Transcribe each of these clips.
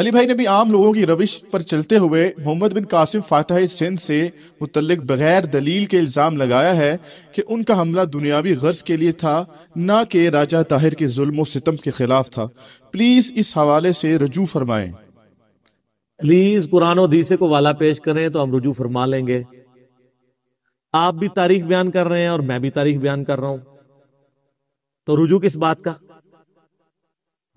अली भाई ने भी आम लोगों की रविश पर चलते हुए मोहम्मद बिन कासिम फातह सिंध से मुतल बगैर दलील के इल्ज़ाम लगाया है कि उनका हमला दुनियावी गर्ज के लिए था ना कि राजा ताहिर के जुल्म सितम के खिलाफ था प्लीज़ इस हवाले से रजू फरमाएं प्लीज़ पुरानो दीसे को वाला पेश करें तो हम रजू फरमा लेंगे आप भी तारीख बयान कर रहे हैं और मैं भी तारीख बयान कर रहा हूं तो रुजू किस बात का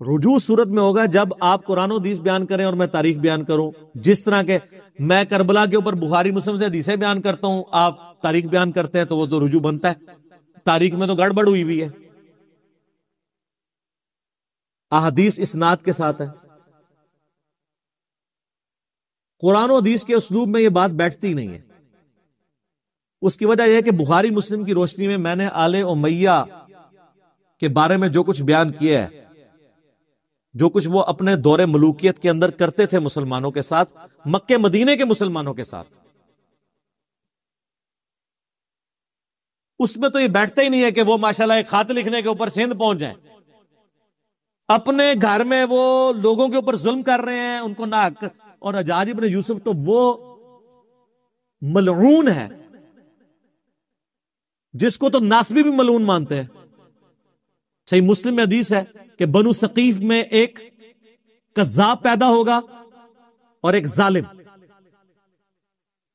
रुजू सूरत में होगा जब आप कुरान हदीस बयान करें और मैं तारीख बयान करूं जिस तरह के मैं करबला के ऊपर बुहारी मुस्लिम से हदीसें बयान करता हूं आप तारीख बयान करते हैं तो वो तो रुजू बनता है तारीख में तो गड़बड़ हुई हुई है अहदीस इसनाद के साथ है कुरान हदीस के उसलूब में ये बात बैठती नहीं है उसकी वजह यह है कि बुहारी मुस्लिम की रोशनी में मैंने आले उमैया के बारे में जो कुछ बयान किया है जो कुछ वो अपने दौरे मलूकियत के अंदर करते थे मुसलमानों के साथ मक्के मदीने के मुसलमानों के साथ उसमें तो ये बैठता ही नहीं है कि वो माशाल्लाह एक खत लिखने के ऊपर सिंध पहुंच जाए अपने घर में वो लोगों के ऊपर जुल्म कर रहे हैं उनको नाक और अजाज ने यूसुफ तो वो मलून है जिसको तो नासबी भी मलून मानते हैं सही मुस्लिम में हदीस है कि बनु सकीफ में एक कजाब पैदा होगा और एक जालिम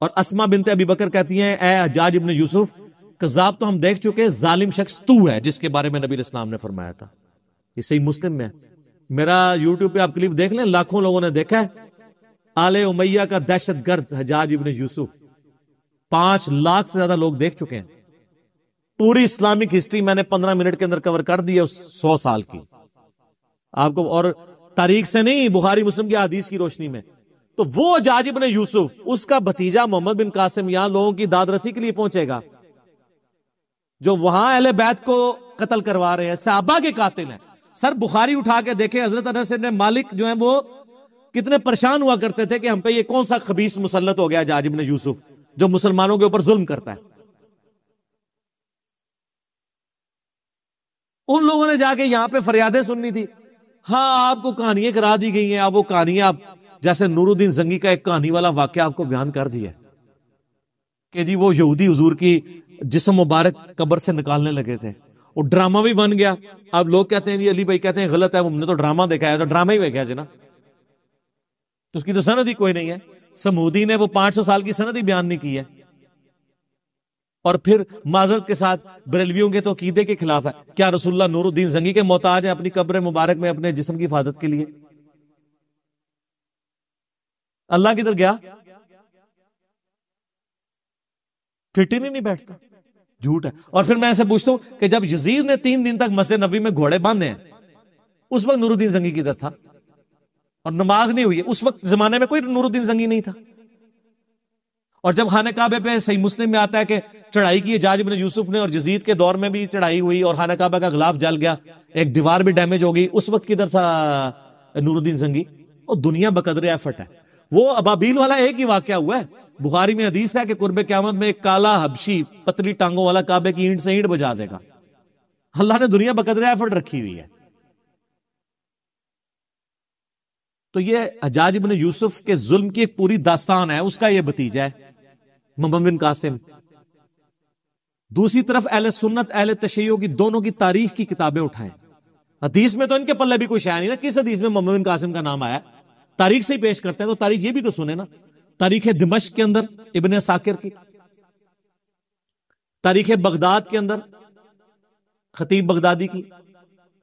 और असमा बिनते अभी बकर कहती हैं ए हजाज इबन यूसुफ कजाब तो हम देख चुके जालिम शख्स तू है जिसके बारे में नबी इस्लाम ने फरमाया था ये सही मुस्लिम में मेरा यूट्यूब पे आप क्लिप देख लें लाखों लोगों ने देखा है आले उमैया का दहशत गर्द हजाज इबन यूसुफ पांच लाख से ज्यादा लोग देख चुके हैं पूरी इस्लामिक हिस्ट्री मैंने पंद्रह मिनट के अंदर कवर कर दी है उस सौ साल की आपको और तारीख से नहीं बुखारी मुस्लिम की आदीस की रोशनी में तो वो जाजिब ने यूसुफ उसका भतीजा मोहम्मद बिन कासिम यहां लोगों की दादरसी के लिए पहुंचेगा जो वहां अहल बैत को कत्ल करवा रहे हैं साहबा के कातिल हैं सर बुखारी उठा के देखे हजरत ने मालिक जो है वो कितने परेशान हुआ करते थे कि हम पे ये कौन सा खबीस मुसलत हो गया जाजिब ने यूसुफ जो मुसलमानों के ऊपर जुल्म करता है उन लोगों ने जाके यहाँ पे फरियादें सुननी थी हाँ आपको कहानियां करा दी गई हैं आप वो कहानियां आप जैसे नूरुद्दीन जंगी का एक कहानी वाला वाक्य आपको बयान कर दिया कि जी वो यहूदी हजूर की जिसम मुबारक कब्र से निकालने लगे थे वो ड्रामा भी बन गया अब लोग कहते हैं जी अली भाई कहते हैं गलत है हमने तो ड्रामा देखा है तो ड्रामा ही देखा जी जना उसकी तो सनद ही कोई नहीं है समूदी ने वो 500 साल की सनद ही बयान नहीं की है और फिर माजरत के साथ बरेलवियों के तो अकीदे के खिलाफ है क्या रसुल्ला नूरुद्दीन जंगी के मोहताज है अपनी कब्र मुबारक में अपने जिसम की हिफाजत के लिए अल्लाह किधर गया फिटी में नहीं बैठता झूठ है और फिर मैं ऐसे पूछता हूं कि जब यजीर ने तीन दिन तक मस्जिद नबी में घोड़े बांधे हैं उस वक्त नूरुद्दीन जंगी किधर था और नमाज नहीं हुई है उस वक्त जमाने में कोई नूरुद्दीन जंगी नहीं था और जब खाना काबे पे सही मुस्लिम में आता है कि चढ़ाई की जाज इबन यूसुफ ने और जजीद के दौर में भी चढ़ाई हुई और खाना काबा का गुलाब जल गया एक दीवार भी डैमेज हो गई उस वक्त किधर था नूरुद्दीन जंगी और दुनिया बकदर एफर्ट है वो अबाबील वाला एक ही वाक्य हुआ है बुखारी में हदीस है कि कुर्ब क्यामत में एक काला हबशी पतली टांगों वाला काबे की ईंट से ईंट बजा देगा अल्लाह ने दुनिया बकदर एफर्ट रखी हुई है तो ये हजाज इबन यूसुफ के जुल्म की एक पूरी दास्तान है उसका ये भतीजा है मोहम्मद बिन कासिम दूसरी तरफ अहल सुन्नत अहल तशैयों की दोनों की तारीख की किताबें उठाएं हदीस में तो इनके पल्ले भी कोई शायद नहीं ना किस हदीस में मोहम्मद बिन कासिम का नाम आया तारीख से ही पेश करते हैं तो तारीख ये भी तो सुने ना तारीख है दिमश के अंदर इबन साकिर की तारीख है बगदाद के अंदर खतीब बगदादी की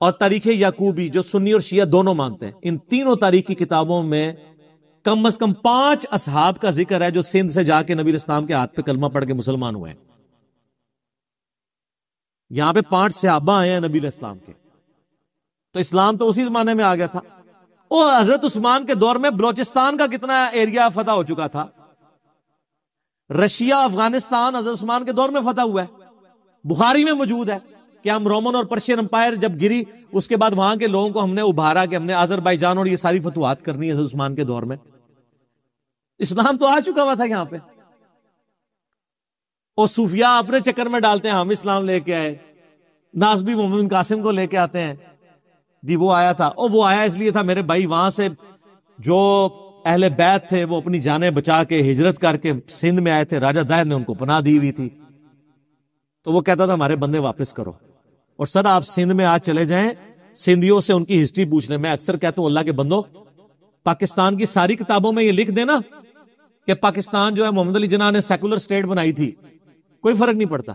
और तारीख याकूबी जो सुन्नी और शिया दोनों मानते हैं इन तीनों तारीख की किताबों में कम अज कम पांच असहाब का जिक्र है जो सिंध से जाके नबी इस्लाम के हाथ पे कलमा पढ़ के मुसलमान हुए हैं यहां पे पांच सहाबा आए हैं नबी इस्लाम के तो इस्लाम तो उसी जमाने में आ गया था और हजरत उस्मान के दौर में बलोचिस्तान का कितना एरिया फतह हो चुका था रशिया अफगानिस्तान हजरत उस्मान के दौर में फतह हुआ है बुखारी में मौजूद है कि हम रोमन और पर्शियन अंपायर जब गिरी उसके बाद वहां के लोगों को हमने उभारा कि हमने आजरबाईजान और ये सारी फतवाहत करनी है उस्मान के दौर में इस्लाम तो आ चुका हुआ था यहां पे और सूफिया अपने चक्कर में डालते हैं हम इस्लाम लेके आए नाजबी मोहम्मद कासिम को लेके आते हैं जी वो आया था और वो आया इसलिए था मेरे भाई वहां से जो अहले बैत थे वो अपनी जाने बचा के हिजरत करके सिंध में आए थे राजा दायर ने उनको पनाह दी हुई थी तो वो कहता था हमारे बंदे वापस करो और सर आप सिंध में आज चले जाएं सिंधियों से उनकी हिस्ट्री पूछ ले मैं अक्सर कहता हूं अल्लाह के बंदो पाकिस्तान की सारी किताबों में ये लिख देना कि पाकिस्तान जो है मोहम्मद अली जना ने सेकुलर स्टेट बनाई थी कोई फर्क नहीं पड़ता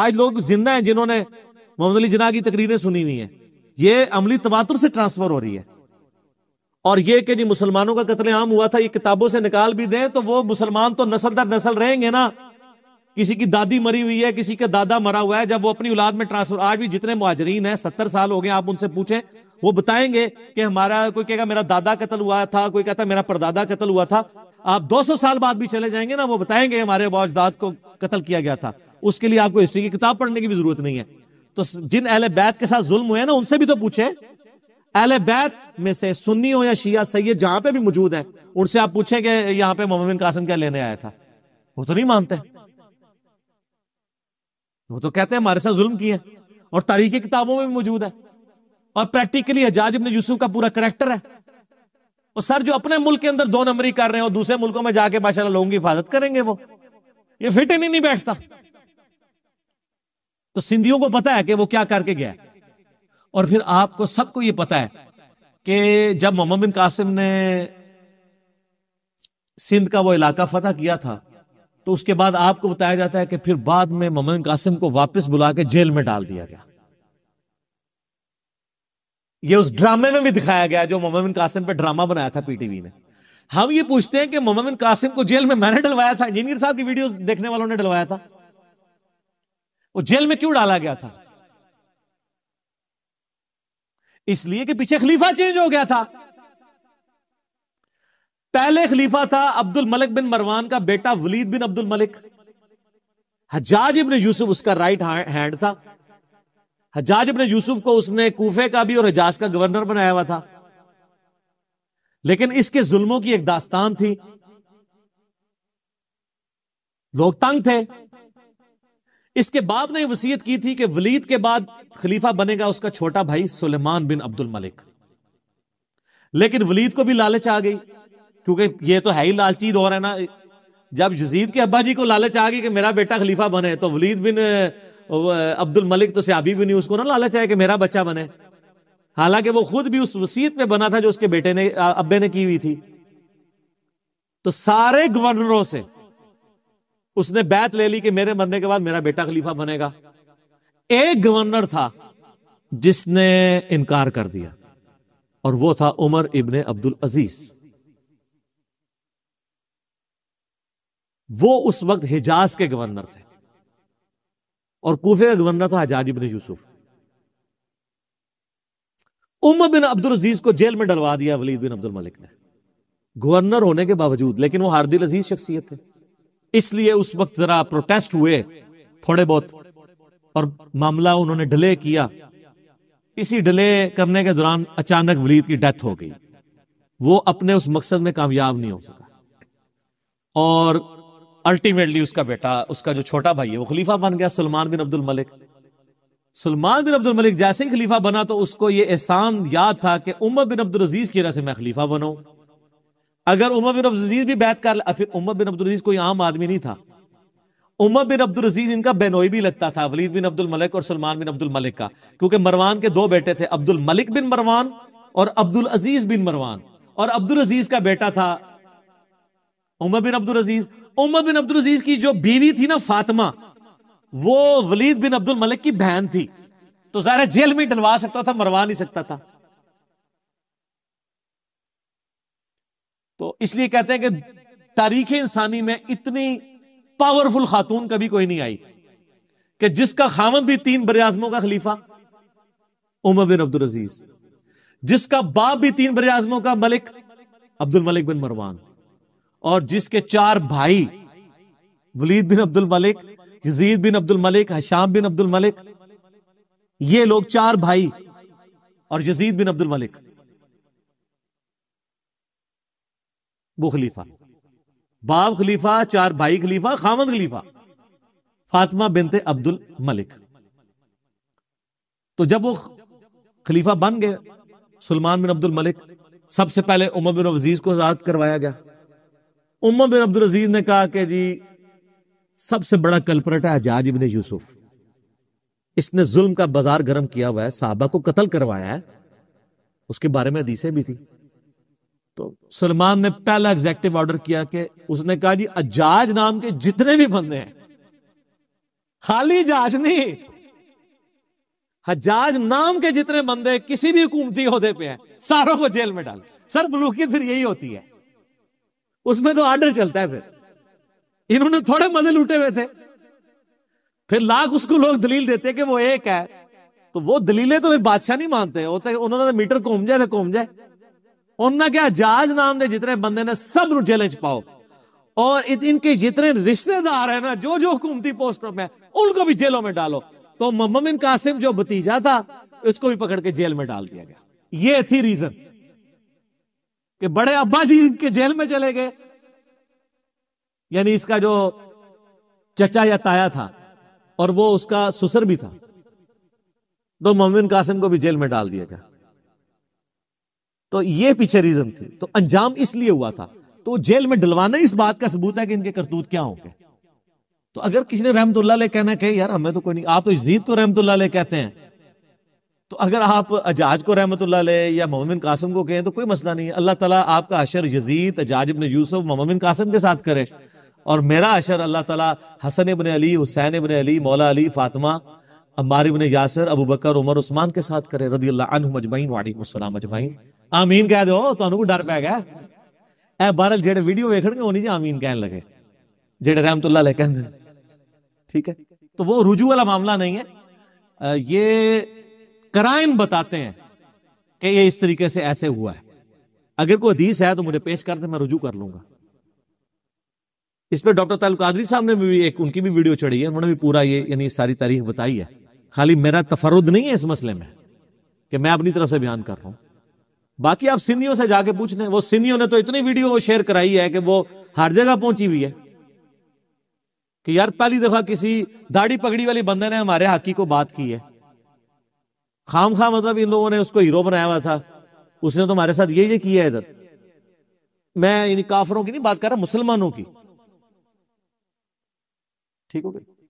आज लोग जिंदा हैं जिन्होंने मोहम्मद अली जना की तकरीरें सुनी हुई हैं ये अमली तबातुर से ट्रांसफर हो रही है और ये कि जी मुसलमानों का आम हुआ था ये किताबों से निकाल भी दें तो वो मुसलमान तो नसल दर नसल रहेंगे ना किसी की दादी मरी हुई है किसी का दादा मरा हुआ है जब वो अपनी औलाद में ट्रांसफर आज भी जितने मुआजरीन है सत्तर साल हो गए आप उनसे पूछें वो बताएंगे कि हमारा कोई कहेगा मेरा दादा कत्ल हुआ था कोई कहता मेरा परदादा कत्ल हुआ था आप 200 साल बाद भी चले जाएंगे ना वो बताएंगे हमारे बाजदाद को कत्ल किया गया था उसके लिए आपको हिस्ट्री की किताब पढ़ने की भी जरूरत नहीं है तो जिन अहल बैत के साथ जुल्म हुए ना उनसे भी तो पूछे अहल बैत में से सुन्नी हो या शिया सैयद जहां पे भी मौजूद है उनसे आप पूछे कि यहाँ पे मोहम्मद कासिम क्या लेने आया था वो तो नहीं मानते वो तो कहते हैं हमारे साथ जुल्म किए और तारीखी किताबों में भी मौजूद है और प्रैक्टिकली हजाज इबन यूसुफ का पूरा करेक्टर है और सर जो अपने मुल्क के अंदर दो नंबरी कर रहे हैं और दूसरे मुल्कों में जाके माशाल्लाह लोगों की हिफाजत करेंगे वो ये फिट ही नहीं, नहीं बैठता तो सिंधियों को पता है कि वो क्या करके गया और फिर आपको सबको ये पता है कि जब मोहम्मद बिन कासिम ने सिंध का वो इलाका फतह किया था तो उसके बाद आपको बताया जाता है कि फिर बाद में मोहम्मद बिन कासिम को वापस बुला के जेल में डाल दिया गया ये उस ड्रामे में भी दिखाया गया जो मोहम्मद बिन कासिम पे ड्रामा बनाया था पीटीवी ने हम ये पूछते हैं कि मोहम्मद बिन कासिम को जेल में मैंने डलवाया था इंजीनियर साहब की वीडियो देखने वालों ने डलवाया था वो जेल में क्यों डाला गया था इसलिए कि पीछे खलीफा चेंज हो गया था पहले खलीफा था अब्दुल मलिक बिन मरवान का बेटा वलीद बिन अब्दुल मलिक हजाज इबन यूसुफ उसका राइट हैंड था हजाज अपने यूसुफ को उसने कूफे का भी और हजाज का गवर्नर बनाया हुआ था लेकिन इसके जुल्मों की एक दास्तान थी लोग तंग थे इसके बाप ने वसीयत की थी कि वलीद के बाद खलीफा बनेगा उसका छोटा भाई सुलेमान बिन अब्दुल मलिक लेकिन वलीद को भी लालच आ गई क्योंकि ये तो है ही लालची दौर है ना जब जजीद के अब्बा जी को लालच आ गई कि मेरा बेटा खलीफा बने तो वलीद बिन अब्दुल मलिक तो अभी भी नहीं उसको ना लालच आया कि मेरा बच्चा बने हालांकि वो खुद भी उस वसीयत पे बना था जो उसके बेटे ने अब्बे ने की हुई थी तो सारे गवर्नरों से उसने बैत ले ली कि मेरे मरने के बाद मेरा बेटा खलीफा बनेगा एक गवर्नर था जिसने इनकार कर दिया और वो था उमर इब्ने अब्दुल अजीज वो उस वक्त हिजाज के गवर्नर थे और कोफे का गवर्नर था हजाज इबन यूसुफ उम बिन अब्दुल अजीज को जेल में डलवा दिया वलीद बिन अब्दुल मलिक ने गवर्नर होने के बावजूद लेकिन वो हारदिल अजीज शख्सियत थे इसलिए उस वक्त जरा प्रोटेस्ट हुए थोड़े बहुत और मामला उन्होंने डिले किया इसी डिले करने के दौरान अचानक वलीद की डेथ हो गई वो अपने उस मकसद में कामयाब नहीं हो सका और अल्टीमेटली उसका बेटा उसका जो छोटा भाई है वो खलीफा बन गया सलमान बिन अब्दुल मलिक सलमान बिन अब्दुल मलिक जैसे ही खलीफा बना तो उसको ये एहसान याद था कि उमर बिन अब्दुल अजीज की वजह से मैं खलीफा बनाऊ अगर उमर बिन अब्दुल अजीज भी बैत कर फिर उमर बिन अब्दुल अजीज कोई आम आदमी नहीं था उमर बिन अब्दुल अजीज इनका बेनोई भी लगता था वलीद बिन अब्दुल मलिक और सलमान बिन अब्दुल मलिक का क्योंकि मरवान के दो बेटे थे अब्दुल मलिक बिन मरवान और अब्दुल अजीज बिन मरवान और अब्दुल अजीज का बेटा था उमर बिन अब्दुल अजीज उमर बिन अब्दुल अजीज की जो बीवी थी ना फातिमा वो वलीद बिन अब्दुल मलिक की बहन थी तो जरा जेल में डलवा सकता था मरवा नहीं सकता था तो इसलिए कहते हैं कि तारीख इंसानी में इतनी पावरफुल खातून कभी कोई नहीं आई कि जिसका खामन भी तीन बरियाजमों का खलीफा उमर बिन अब्दुल अजीज जिसका बाप भी तीन बरियाजमों का मलिक अब्दुल मलिक बिन मरवान और जिसके चार भाई Walid bin Abdul Malik Yazid bin Abdul Malik Hisham bin Abdul Malik ये लोग चार भाई और यजीद बिन अब्दुल मलिक वो खलीफा बाब खलीफा चार भाई खलीफा खामद खलीफा फातिमा बिनते अब्दुल मलिक तो जब वो खलीफा बन गए सलमान बिन अब्दुल मलिक सबसे पहले उमर बिन अजीज को आजाद करवाया गया उम्मा बिन अब्दुल अजीज ने कहा कि जी सबसे बड़ा कल्परेट है हजाज इबन यूसुफ इसने जुल्म का बाजार गर्म किया हुआ है साहबा को कत्ल करवाया है उसके बारे में हदीसें भी थी तो सलमान ने पहला एग्जेक्टिव ऑर्डर किया कि उसने कहा जी अजाज नाम के जितने भी बंदे हैं खाली जाज नहीं हजाज नाम के जितने बंदे किसी भी हुकूमती होदे पे हैं सारों को जेल में डाल सर बलूकी फिर यही होती है उसमें तो आर्डर चलता है फिर इन्होंने थोड़े मजे लूटे हुए थे फिर लाख उसको लोग दलील देते कि वो एक है तो वो दलीलें तो फिर बादशाह नहीं मानते होते तो उन्होंने तो मीटर घूम जाए तो घूम जाए उन्होंने क्या जाज नाम दे जितने बंदे ने सब जेलें च पाओ और इनके जितने रिश्तेदार है ना जो जो हुकूमती पोस्टों में उनको भी जेलों में डालो तो मोहम्मद बिन कासिम जो भतीजा था उसको भी पकड़ के जेल में डाल दिया गया ये थी रीजन कि बड़े अब्बा जी इनके जेल में चले गए यानी इसका जो चचा या ताया था और वो उसका सुसर भी था तो मोमिन कासिम को भी जेल में डाल दिया गया तो ये पीछे रीजन थी तो अंजाम इसलिए हुआ था तो जेल में डलवाना इस बात का सबूत है कि इनके करतूत क्या होंगे तो अगर किसी ने रहमतुल्ला कहना कहे यार हमें तो कोई नहीं आप तो जीत को रहमतुल्ला कहते हैं तो अगर आप अजाज को रहमत या मोमिन कासम को कहें तो कोई मसला नहीं है अल्लाह ताला आपका अशर यजीद अजाज इबन यूसुफ मोमिन कासम के साथ करे और मेरा अशर अल्लाह ताला हसन इबन अली हुसैन इबन अली मौला अली फातिमा अम्बार इबन यासर अबू बकर उमर उस्मान के साथ करे रदी अल्लाह मजमाइन वालेकुम आमीन कह दो को डर पै गया ए बहरल जेडे वीडियो वेखणगे होनी आमीन कहन लगे जेडे रहमतुल्लाह अलैह कहंदे ठीक है तो वो रुजू वाला मामला नहीं है ये कराइन बताते हैं कि ये इस तरीके से ऐसे हुआ है अगर कोई हदीस है तो मुझे पेश करते मैं रुजू कर लूंगा इस पर डॉक्टर तालु कादरी साहब ने भी एक उनकी भी वीडियो चढ़ी है उन्होंने भी पूरा ये यानी सारी तारीख बताई है खाली मेरा तफरुद नहीं है इस मसले में कि मैं अपनी तरफ से बयान कर रहा हूं बाकी आप सिंधियों से जाके पूछ लें वो सिंधियों ने तो इतनी वीडियो शेयर कराई है कि वो हर जगह पहुंची हुई है कि यार पहली दफा किसी दाढ़ी पगड़ी वाले बंदे ने हमारे हाकी को बात की है खाम खा मतलब इन लोगों ने उसको हीरो बनाया हुआ था उसने तो हमारे साथ ये ये किया इधर मैं इन काफरों की नहीं बात कर रहा मुसलमानों की ठीक हो गई